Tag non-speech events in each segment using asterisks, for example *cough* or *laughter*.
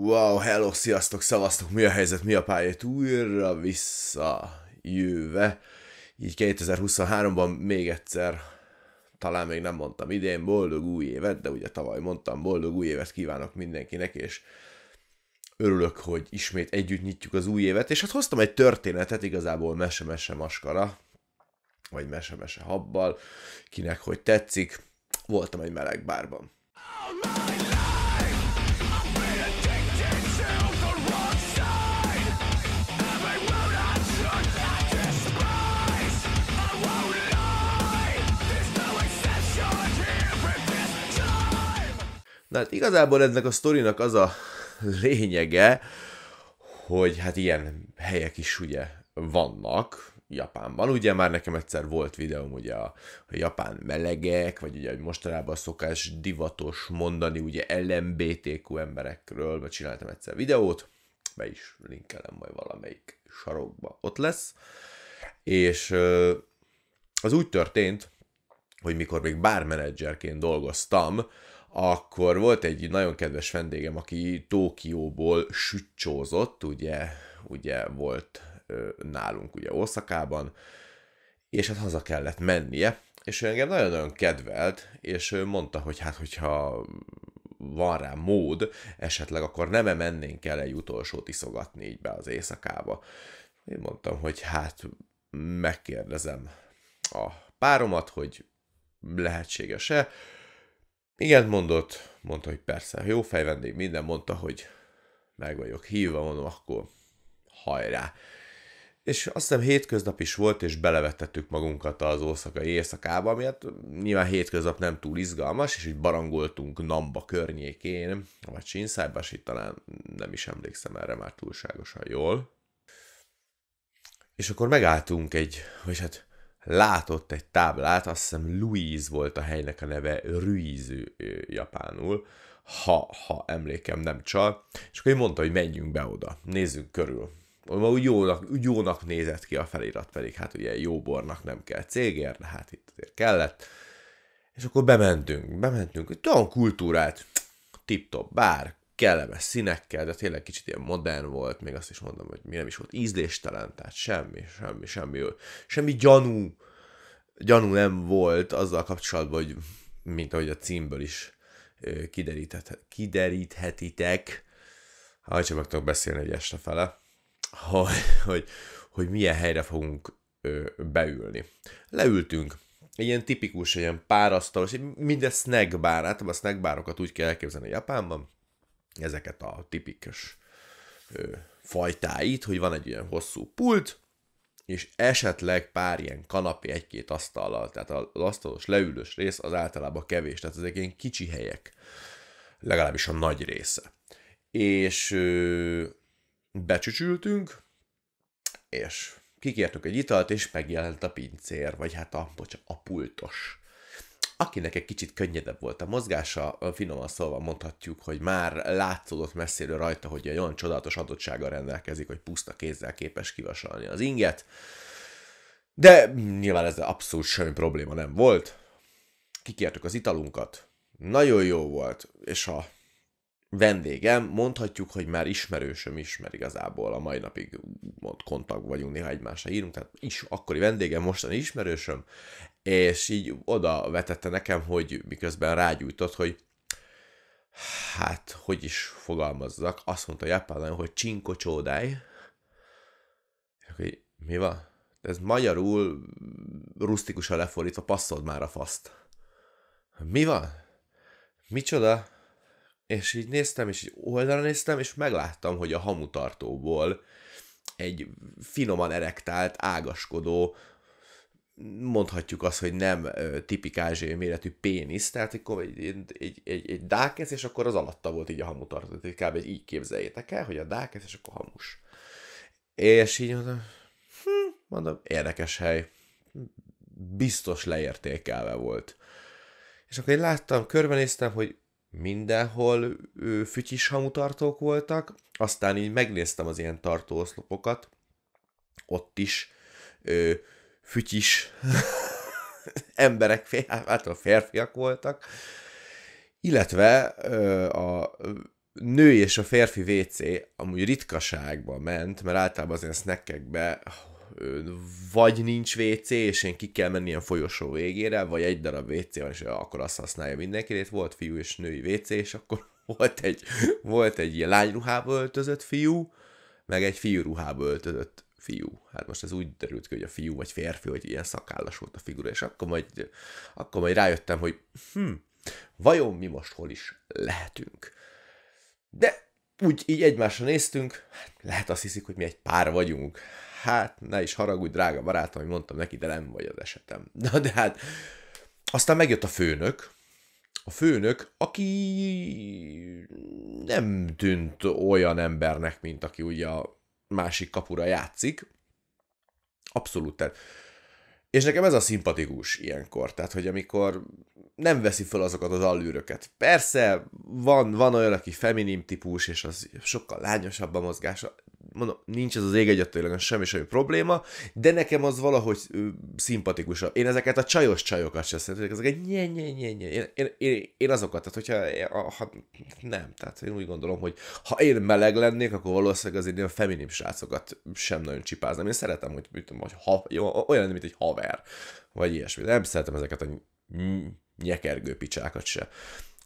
Wow, hello, sziasztok, szavaztok, mi a helyzet, mi a pályát, újra visszajöve. Így 2023-ban még egyszer, talán még nem mondtam idén, boldog új évet, de ugye tavaly mondtam, boldog új évet kívánok mindenkinek, és örülök, hogy ismét együtt nyitjuk az új évet, és hát hoztam egy történetet, igazából mese-mese maskara, vagy mese-mese habbal, kinek hogy tetszik, voltam egy meleg bárban. Oh, no! Tehát igazából ennek a sztorinak az a lényege, hogy hát ilyen helyek is ugye vannak, Japánban. Ugye már nekem egyszer volt videóm ugye a, a japán melegek, vagy ugye mostanában szokás divatos mondani ugye LMBTQ emberekről, mert csináltam egyszer videót, be is linkelem majd valamelyik sarokba ott lesz. És az úgy történt, hogy mikor még bármenedzserként dolgoztam, akkor volt egy nagyon kedves vendégem, aki Tókióból sütcsózott, ugye, ugye volt ö, nálunk ugye Oszakában, és hát haza kellett mennie, és ő engem nagyon-nagyon kedvelt, és ő mondta, hogy hát hogyha van rá mód, esetleg akkor nem -e mennénk el egy utolsót iszogatni így be az éjszakába. Én mondtam, hogy hát megkérdezem a páromat, hogy lehetséges-e, igen, mondott, mondta, hogy persze, jó fejvendég, minden, mondta, hogy meg vagyok hívva, mondom, akkor hajrá. És azt hiszem hétköznap is volt, és belevettettük magunkat az ószakai éjszakába, miatt hát nyilván hétköznap nem túl izgalmas, és így barangoltunk Namba környékén, vagy Sinszájban, és itt talán nem is emlékszem erre már túlságosan jól. És akkor megálltunk egy, vagy hát látott egy táblát, azt hiszem Louise volt a helynek a neve, Ruiz japánul, ha, ha emlékem nem csal, és akkor én mondta, hogy menjünk be oda, nézzünk körül. Ma úgy jónak, úgy jónak nézett ki a felirat, pedig hát ugye jóbornak nem kell cégér, de hát itt azért kellett. És akkor bementünk, bementünk, olyan kultúrát, tip-top bár, kellemes színekkel, de tényleg kicsit ilyen modern volt, még azt is mondom, hogy mi nem is volt ízléstelen, tehát semmi, semmi, semmi, semmi gyanú, gyanú nem volt azzal kapcsolatban, hogy mint ahogy a címből is kideríthet, kideríthetitek, ha csak meg tudok beszélni egy este fele, hogy, hogy, hogy milyen helyre fogunk beülni. Leültünk, egy ilyen tipikus, egy ilyen párasztalos, minden snack hát a snack úgy kell elképzelni Japánban, ezeket a tipikus ö, fajtáit, hogy van egy ilyen hosszú pult, és esetleg pár ilyen kanapé egy-két asztallal, tehát az asztalos leülős rész az általában kevés, tehát ezek ilyen kicsi helyek, legalábbis a nagy része. És ö, becsücsültünk, és kikértük egy italt, és megjelent a pincér, vagy hát a, bocsánat, a pultos akinek egy kicsit könnyedebb volt a mozgása, finoman szólva mondhatjuk, hogy már látszódott messziről rajta, hogy egy olyan csodálatos adottsága rendelkezik, hogy puszta kézzel képes kivasalni az inget, de nyilván ez abszolút semmi probléma nem volt. Kikértük az italunkat, nagyon jó volt, és ha vendégem, mondhatjuk, hogy már ismerősöm is, mert igazából a mai napig mond, kontakt vagyunk, néha egymásra írunk, tehát is akkori vendégem, mostani ismerősöm, és így oda vetette nekem, hogy miközben rágyújtott, hogy hát, hogy is fogalmazzak, azt mondta japánon, hogy csinko csódáj, hogy mi van? Ez magyarul rustikusan lefordítva, passzod már a faszt. Mi van? Micsoda? és így néztem, és így oldalra néztem, és megláttam, hogy a hamutartóból egy finoman erektált, ágaskodó, mondhatjuk azt, hogy nem tipikázs méretű pénisz, tehát akkor egy, egy, egy, egy, egy dákesz, és akkor az alatta volt így a hamutartó. Tehát kb. így képzeljétek el, hogy a dákesz, és akkor hamus. És így mondom, hm, mondom, érdekes hely. Biztos leértékelve volt. És akkor én láttam, körbenéztem, hogy mindenhol fütyis hamutartók voltak, aztán így megnéztem az ilyen tartóoszlopokat, ott is ö, fütyis *laughs* emberek, fél, hát férfiak voltak, illetve ö, a nő és a férfi WC amúgy ritkaságba ment, mert általában az ilyen snackekbe vagy nincs WC, és én ki kell menni a folyosó végére, vagy egy darab WC van, és akkor azt használja mindenki. Itt volt fiú és női WC, és akkor *laughs* volt egy, volt egy ilyen lányruhába öltözött fiú, meg egy fiú ruhába öltözött fiú. Hát most ez úgy derült ki, hogy a fiú vagy férfi, hogy ilyen szakállas volt a figura, és akkor majd, akkor majd rájöttem, hogy hm, vajon mi most hol is lehetünk. De úgy így egymásra néztünk, hát lehet azt hiszik, hogy mi egy pár vagyunk. Hát ne is haragudj, drága barátom, hogy mondtam neki, de nem vagy az esetem. *laughs* Na de hát, aztán megjött a főnök, a főnök, aki nem tűnt olyan embernek, mint aki ugye a másik kapura játszik. Abszolút. Tehát és nekem ez a szimpatikus ilyenkor, tehát hogy amikor nem veszi fel azokat az allűröket. Persze, van, van olyan, aki feminim típus, és az sokkal lányosabb a mozgása, mondom, nincs ez az ég egyetőleg semmi semmi probléma, de nekem az valahogy szimpatikusabb. Én ezeket a csajos csajokat sem szeretem, ezek egy nye, nye, nye, nye. Én, én, én, én, azokat, tehát hogyha a, ha, nem, tehát én úgy gondolom, hogy ha én meleg lennék, akkor valószínűleg azért a feminim srácokat sem nagyon csipáznám. Én szeretem, hogy, hogy ha, olyan, mint egy haver, vagy ilyesmi. Nem szeretem ezeket a nyekergő picsákat se.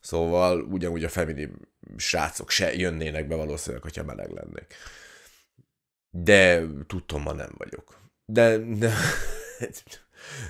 Szóval ugyanúgy a feminim srácok se jönnének be valószínűleg, hogyha meleg lennék de ma nem vagyok. De, de *laughs*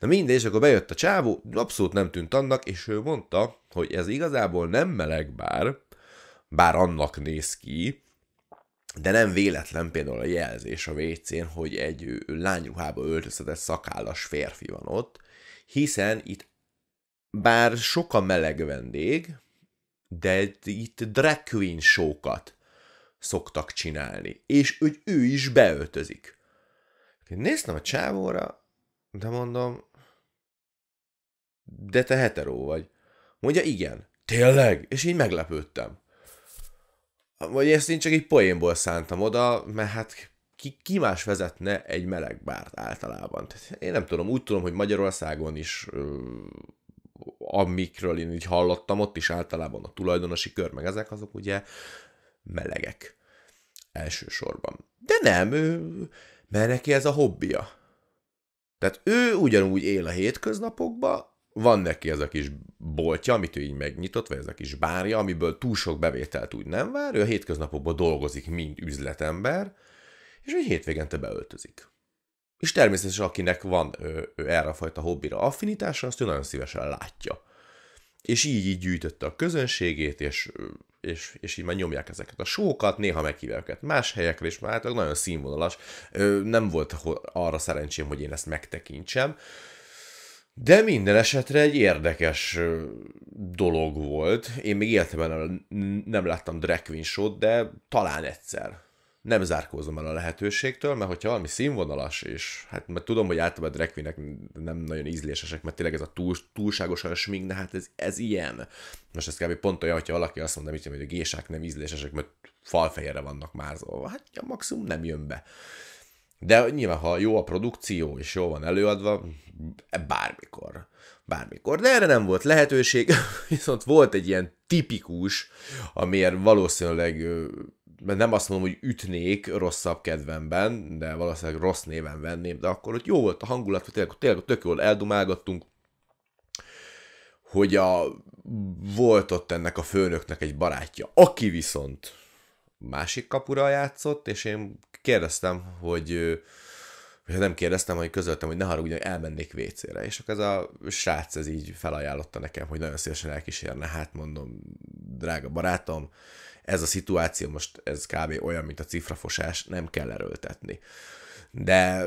Na mindegy, és akkor bejött a csávó, abszolút nem tűnt annak, és ő mondta, hogy ez igazából nem meleg bár, bár annak néz ki, de nem véletlen például a jelzés a wc hogy egy lányruhába öltöztetett szakállas férfi van ott, hiszen itt bár sok a meleg vendég, de itt drag queen sokat szoktak csinálni, és hogy ő is beöltözik. Néztem a csávóra, de mondom, de te heteró vagy. Mondja, igen. Tényleg? És így meglepődtem. Vagy ezt én csak egy poénból szántam oda, mert hát ki, ki más vezetne egy meleg bárt általában. Tehát én nem tudom, úgy tudom, hogy Magyarországon is amikről én így hallottam, ott is általában a tulajdonosi kör, meg ezek azok ugye melegek elsősorban. De nem, ő, mert neki ez a hobbija. Tehát ő ugyanúgy él a hétköznapokban, van neki ez a kis boltja, amit ő így megnyitott, vagy ez a kis bárja, amiből túl sok bevételt úgy nem vár, ő a hétköznapokban dolgozik, mint üzletember, és egy te beöltözik. És természetesen akinek van ő, ő erre a fajta hobbira affinitása, azt ő nagyon szívesen látja. És így így gyűjtötte a közönségét, és és, és így már nyomják ezeket a sókat, néha meghívják őket más helyekre, és már nagyon színvonalas. Nem volt arra szerencsém, hogy én ezt megtekintsem. De minden esetre egy érdekes dolog volt. Én még életemben nem láttam drag queen show de talán egyszer nem zárkózom el a lehetőségtől, mert hogyha valami színvonalas, és hát mert tudom, hogy általában a drag nem nagyon ízlésesek, mert tényleg ez a túl, túlságosan a smink, de hát ez, ez ilyen. Most ez kb. pont olyan, hogyha valaki azt mondja, hogy a gésák nem ízlésesek, mert falfejére vannak mázolva, hát a maximum nem jön be. De nyilván, ha jó a produkció, és jó van előadva, e, bármikor. Bármikor. De erre nem volt lehetőség, *laughs* viszont volt egy ilyen tipikus, amiért valószínűleg nem azt mondom, hogy ütnék rosszabb kedvemben, de valószínűleg rossz néven venném, de akkor, hogy jó volt a hangulat, tényleg, tényleg tök jól eldumálgattunk, hogy a, volt ott ennek a főnöknek egy barátja, aki viszont másik kapura játszott, és én kérdeztem, hogy vagy nem kérdeztem, hogy közöltem, hogy ne haragudjon, elmennék WC-re. És akkor ez a srác ez így felajánlotta nekem, hogy nagyon szívesen elkísérne. Hát mondom, drága barátom, ez a szituáció most ez kb. olyan, mint a cifrafosás, nem kell erőltetni. De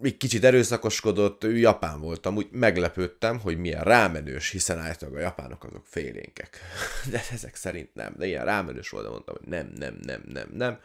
még kicsit erőszakoskodott, ő japán voltam, úgy meglepődtem, hogy milyen rámenős, hiszen általában a japánok azok félénkek. *laughs* De ezek szerint nem, de ilyen rámenős volt, mondtam, hogy nem, nem, nem, nem, nem.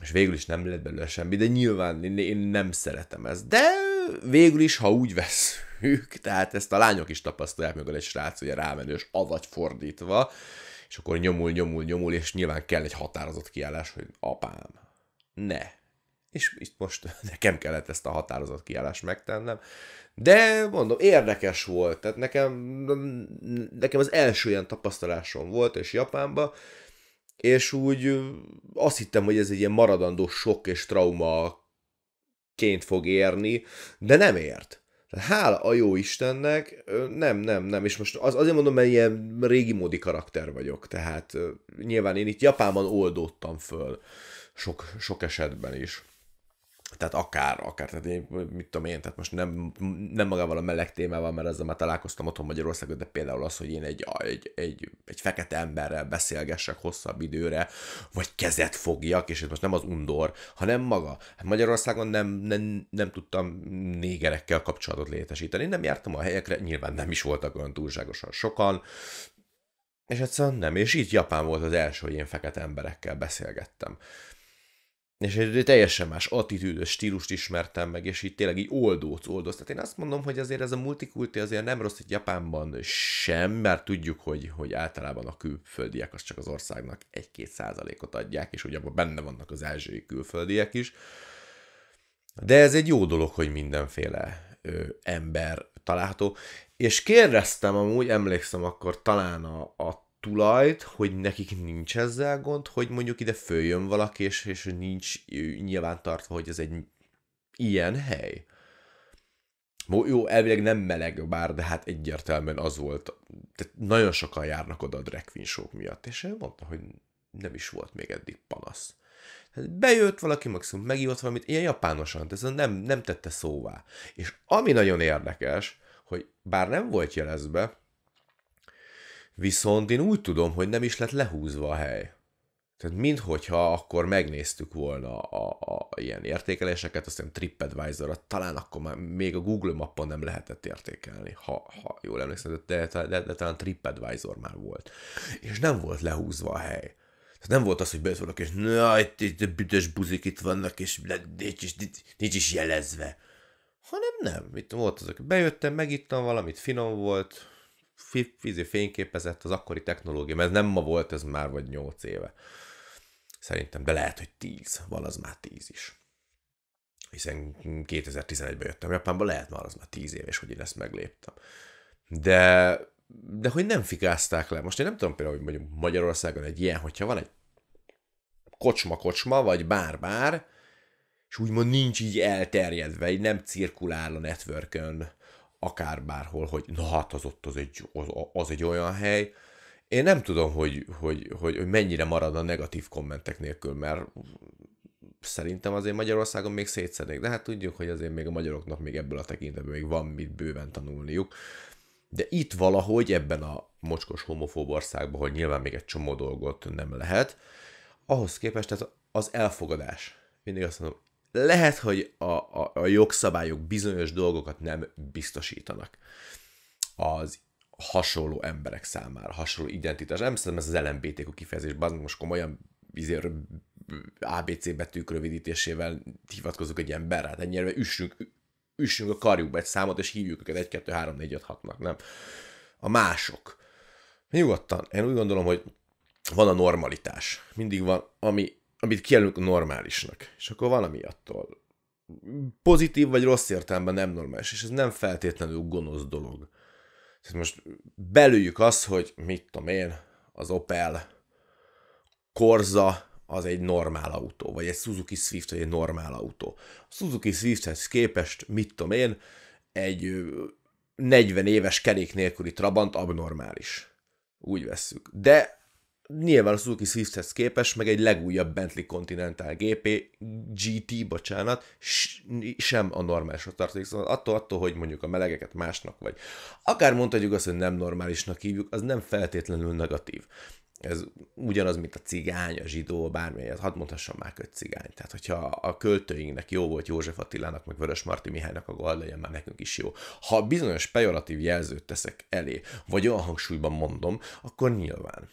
És végül is nem lett belőle semmi, de nyilván én nem szeretem ezt. De végül is, ha úgy veszük, tehát ezt a lányok is tapasztalják, meg egy srác, ugye rámenős, avagy fordítva, és akkor nyomul, nyomul, nyomul, és nyilván kell egy határozott kiállás, hogy apám, ne. És itt most *laughs* nekem kellett ezt a határozott kiállást megtennem. De mondom, érdekes volt. Tehát nekem, nekem az első ilyen tapasztalásom volt, és Japánba, és úgy azt hittem, hogy ez egy ilyen maradandó sok és trauma ként fog érni, de nem ért. Hála a jó Istennek, nem, nem, nem, és most az, azért mondom, mert ilyen régi módi karakter vagyok, tehát nyilván én itt Japánban oldódtam föl sok, sok esetben is tehát akár, akár, tehát én, mit tudom én, tehát most nem, nem magával a meleg témával, mert ezzel már találkoztam otthon Magyarországon, de például az, hogy én egy, egy, egy, egy fekete emberrel beszélgessek hosszabb időre, vagy kezet fogjak, és ez most nem az undor, hanem maga. Hát Magyarországon nem, nem, nem tudtam négerekkel kapcsolatot létesíteni, nem jártam a helyekre, nyilván nem is voltak olyan túlságosan sokan, és egyszerűen nem, és így Japán volt az első, hogy én fekete emberekkel beszélgettem és egy teljesen más attitűdös stílust ismertem meg, és így tényleg így oldóc oldóc. Tehát én azt mondom, hogy azért ez a multikulti azért nem rossz, hogy Japánban sem, mert tudjuk, hogy, hogy általában a külföldiek az csak az országnak 1-2 százalékot adják, és ugye abban benne vannak az ázsiai külföldiek is. De ez egy jó dolog, hogy mindenféle ö, ember található. És kérdeztem amúgy, emlékszem akkor talán a, a tulajt, hogy nekik nincs ezzel gond, hogy mondjuk ide följön valaki, és, és nincs nyilván tartva, hogy ez egy ilyen hely. Jó, elvileg nem meleg bár, de hát egyértelműen az volt, tehát nagyon sokan járnak oda a drag queen show miatt, és én mondta, hogy nem is volt még eddig panasz. Hát bejött valaki, maximum megívott valamit, ilyen japánosan, de ez nem, nem tette szóvá. És ami nagyon érdekes, hogy bár nem volt jelezve, Viszont én úgy tudom, hogy nem is lett lehúzva a hely. Tehát minthogyha akkor megnéztük volna a, a, a ilyen értékeléseket, aztán TripAdvisor-at, talán akkor már még a Google mappon nem lehetett értékelni, ha, ha jól emlékszem, de, de, de, de talán TripAdvisor már volt. És nem volt lehúzva a hely. Tehát nem volt az, hogy beszólok, és na, itt, itt büdös buzik itt vannak, és nincs is, nincs is jelezve. Hanem nem. Itt volt azok, bejöttem, megittam valamit, finom volt, fényképezett az akkori technológia, mert ez nem ma volt, ez már vagy 8 éve. Szerintem, de lehet, hogy 10, van az már 10 is. Hiszen 2011-ben jöttem Japánba, lehet már az már 10 éves, hogy én ezt megléptem. De, de hogy nem fikázták le. Most én nem tudom például, hogy mondjuk Magyarországon egy ilyen, hogyha van egy kocsma-kocsma, vagy bár-bár, és úgymond nincs így elterjedve, így nem cirkulál a networkön akár bárhol, hogy na hát az ott az egy, az, az egy olyan hely. Én nem tudom, hogy, hogy, hogy, hogy mennyire marad a negatív kommentek nélkül, mert szerintem azért Magyarországon még szétszednék, de hát tudjuk, hogy azért még a magyaroknak még ebből a tekintetből még van mit bőven tanulniuk. De itt valahogy ebben a mocskos homofób országban, hogy nyilván még egy csomó dolgot nem lehet, ahhoz képest ez az elfogadás. Mindig azt mondom, lehet, hogy a, a, a jogszabályok bizonyos dolgokat nem biztosítanak az hasonló emberek számára, hasonló identitás. Nem szerintem ez az LMBTQ kifejezés, bazd most komolyan izér, ABC betűk rövidítésével hivatkozunk egy emberre, hát ennyire üssünk, üssünk a karjukba egy számot, és hívjuk őket 1, 2, 3, 4, 5, 6 nak nem? A mások. Nyugodtan. Én úgy gondolom, hogy van a normalitás. Mindig van, ami amit kijelölünk normálisnak. És akkor valami attól pozitív vagy rossz értelemben nem normális, és ez nem feltétlenül gonosz dolog. Tehát most belüljük azt, hogy mit tudom én, az Opel Korza az egy normál autó, vagy egy Suzuki Swift egy normál autó. A Suzuki Swifthez képest, mit tudom én, egy 40 éves kerék nélküli Trabant abnormális. Úgy vesszük. De nyilván a Suzuki swift képes, meg egy legújabb Bentley Continental GP, GT, bocsánat, sem a normálisra tartozik. Szóval attól, attól, hogy mondjuk a melegeket másnak vagy. Akár mondhatjuk azt, hogy nem normálisnak hívjuk, az nem feltétlenül negatív. Ez ugyanaz, mint a cigány, a zsidó, bármilyen, hadd mondhassam már köt cigány. Tehát, hogyha a költőinknek jó volt József Attilának, meg Vörös Marti Mihálynak a gold, legyen már nekünk is jó. Ha bizonyos pejoratív jelzőt teszek elé, vagy olyan hangsúlyban mondom, akkor nyilván.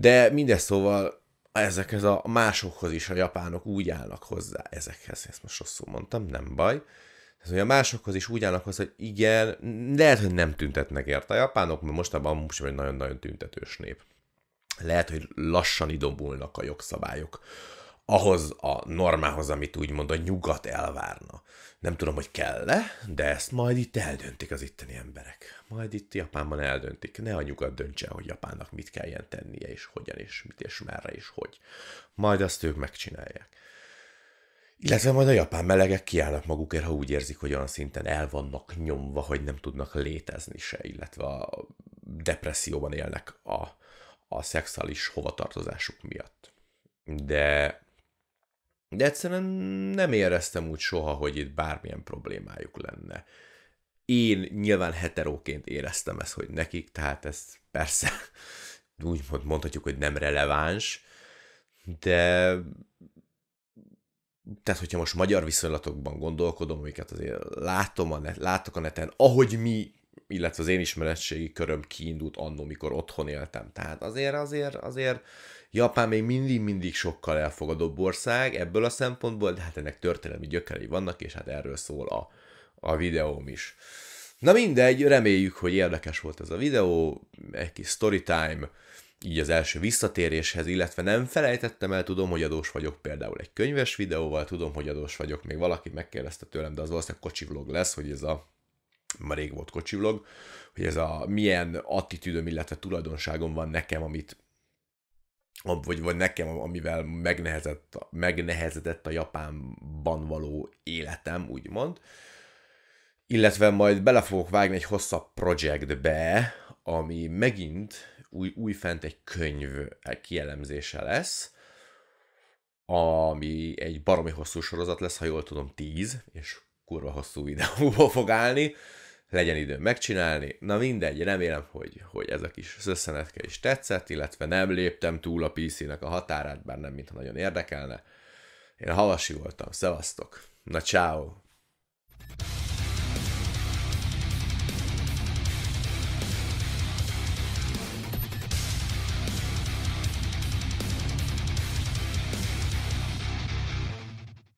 De mindez szóval ezekhez a másokhoz is a japánok úgy állnak hozzá ezekhez, ezt most rosszul mondtam, nem baj. Ez, hogy a másokhoz is úgy állnak hozzá, hogy igen, lehet, hogy nem tüntetnek érte a japánok, mert mostában most egy nagyon-nagyon tüntetős nép. Lehet, hogy lassan idobulnak a jogszabályok ahhoz a normához, amit úgymond a nyugat elvárna. Nem tudom, hogy kell-e, de ezt majd itt eldöntik az itteni emberek. Majd itt Japánban eldöntik. Ne a nyugat döntse, hogy Japánnak mit kelljen tennie, és hogyan, és mit, és merre, és hogy. Majd azt ők megcsinálják. Illetve majd a japán melegek kiállnak magukért, ha úgy érzik, hogy olyan szinten el vannak nyomva, hogy nem tudnak létezni se, illetve a depresszióban élnek a, a szexuális hovatartozásuk miatt. De de egyszerűen nem éreztem úgy soha, hogy itt bármilyen problémájuk lenne. Én nyilván heteróként éreztem ezt, hogy nekik, tehát ez persze *laughs* úgy mondhatjuk, hogy nem releváns, de tehát hogyha most magyar viszonylatokban gondolkodom, amiket azért látom a net, látok a neten, ahogy mi, illetve az én ismeretségi köröm kiindult annó, mikor otthon éltem. Tehát azért, azért, azért Japán még mindig-mindig sokkal elfogadóbb ország ebből a szempontból, de hát ennek történelmi gyökerei vannak, és hát erről szól a, a videóm is. Na mindegy, reméljük, hogy érdekes volt ez a videó, egy kis story time, így az első visszatéréshez, illetve nem felejtettem el, tudom, hogy adós vagyok például egy könyves videóval, tudom, hogy adós vagyok, még valaki megkérdezte tőlem, de az valószínűleg kocsi vlog lesz, hogy ez a már rég volt kocsi vlog, hogy ez a milyen attitűdöm, illetve tulajdonságom van nekem, amit vagy, vagy nekem, amivel megnehezett, megnehezedett a Japánban való életem, úgymond. Illetve majd bele fogok vágni egy hosszabb projektbe, ami megint új, újfent egy könyv kielemzése lesz, ami egy baromi hosszú sorozat lesz, ha jól tudom, 10, és kurva hosszú videóba fog állni legyen idő megcsinálni. Na mindegy, remélem, hogy, hogy ez a kis szösszenetke is tetszett, illetve nem léptem túl a PC-nek a határát, bár nem mintha nagyon érdekelne. Én havasi voltam, szevasztok! Na ciao.